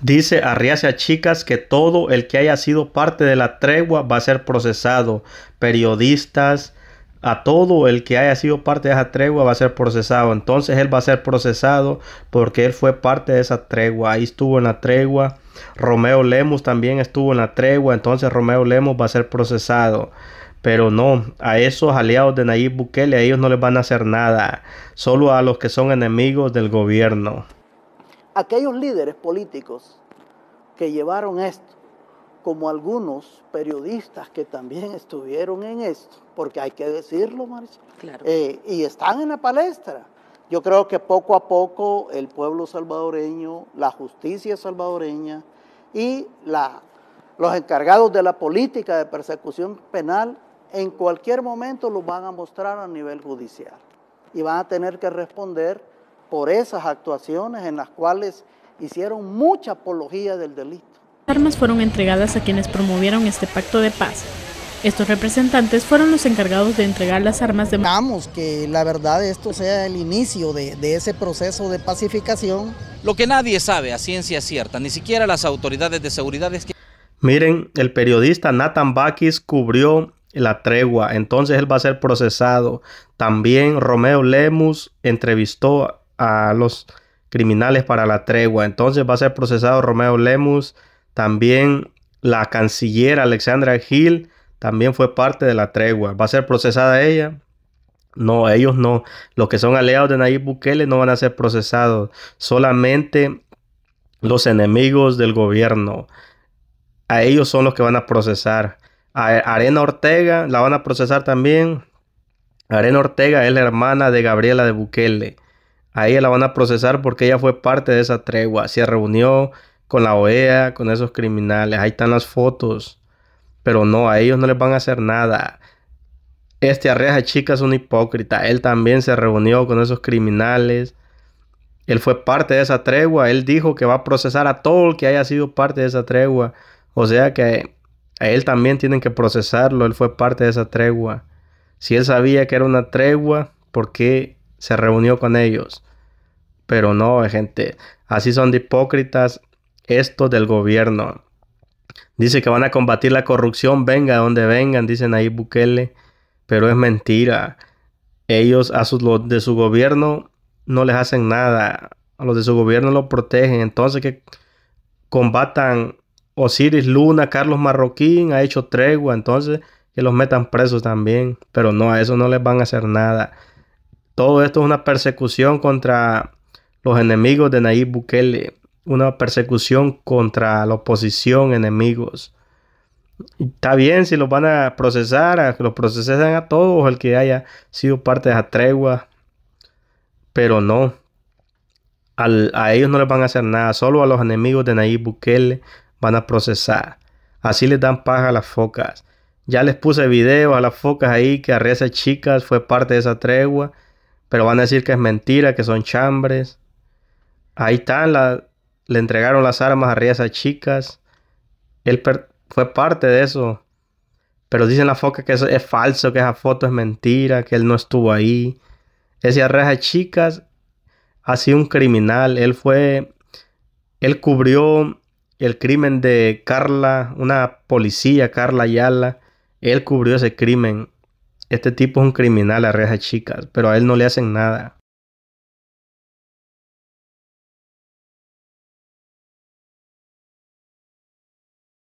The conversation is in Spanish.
Dice Arriase a chicas que todo el que haya sido parte de la tregua va a ser procesado. Periodistas, a todo el que haya sido parte de esa tregua va a ser procesado. Entonces él va a ser procesado porque él fue parte de esa tregua. Ahí estuvo en la tregua. Romeo Lemos también estuvo en la tregua. Entonces Romeo Lemos va a ser procesado. Pero no, a esos aliados de Nayib Bukele, a ellos no les van a hacer nada. Solo a los que son enemigos del gobierno aquellos líderes políticos que llevaron esto, como algunos periodistas que también estuvieron en esto, porque hay que decirlo, Marisol, claro. Eh, y están en la palestra. Yo creo que poco a poco el pueblo salvadoreño, la justicia salvadoreña y los encargados de la política de persecución penal en cualquier momento los van a mostrar a nivel judicial y van a tener que responder por esas actuaciones en las cuales hicieron mucha apología del delito. Las armas fueron entregadas a quienes promovieron este pacto de paz. Estos representantes fueron los encargados de entregar las armas de... que la verdad esto sea el inicio de, ese proceso de pacificación. Lo que nadie sabe a ciencia cierta, ni siquiera las autoridades de seguridad es que... Miren, el periodista Nathan Bakis cubrió la tregua, entonces él va a ser procesado. También Romeo Lemus entrevistó a los criminales para la tregua. Entonces va a ser procesado Romeo Lemus, también la canciller Alexandra Gil, también fue parte de la tregua. Va a ser procesada ella. No, ellos no. Los que son aliados de Nayib Bukele no van a ser procesados. Solamente los enemigos del gobierno. A ellos son los que van a procesar. A Arena Ortega la van a procesar también. Arena Ortega es la hermana de Gabriela de Bukele a ella la van a procesar porque ella fue parte de esa tregua. Se reunió con la OEA, con esos criminales. Ahí están las fotos. Pero no, a ellos no les van a hacer nada. Este arreja chica es un hipócrita. Él también se reunió con esos criminales. Él fue parte de esa tregua. Él dijo que va a procesar a todo el que haya sido parte de esa tregua. O sea que a él también tienen que procesarlo. Él fue parte de esa tregua. Si él sabía que era una tregua, ¿por qué se reunió con ellos. Pero no, gente, así son de hipócritas estos del gobierno. Dice que van a combatir la corrupción, venga donde vengan, dicen ahí Bukele, pero es mentira. Ellos a los de su gobierno no les hacen nada, a los de su gobierno los protegen, entonces que combatan Osiris Luna, Carlos Marroquín, ha hecho tregua, entonces que los metan presos también, pero no, a eso no les van a hacer nada. Todo esto es una persecución contra los enemigos de Nayib Bukele, una persecución contra la oposición, enemigos. Está bien si los van a procesar, a que los procesen a todos, el que haya sido parte de esa tregua, pero no. a ellos no les van a hacer nada, solo a los enemigos de Nayib Bukele van a procesar. Así les dan paja a las focas. Ya les puse video a las focas ahí que a chicas fue parte de esa tregua. Pero van a decir que es mentira, que son chambres. Ahí están, le entregaron las armas a esas chicas. Él fue parte de eso. Pero dicen la foca que eso es falso, que esa foto es mentira, que él no estuvo ahí. Ese arreja chicas ha sido un criminal. Él fue. Él cubrió el crimen de Carla, una policía, Carla Ayala. Él cubrió ese crimen este tipo es un criminal a rejas chicas, pero a él no le hacen nada.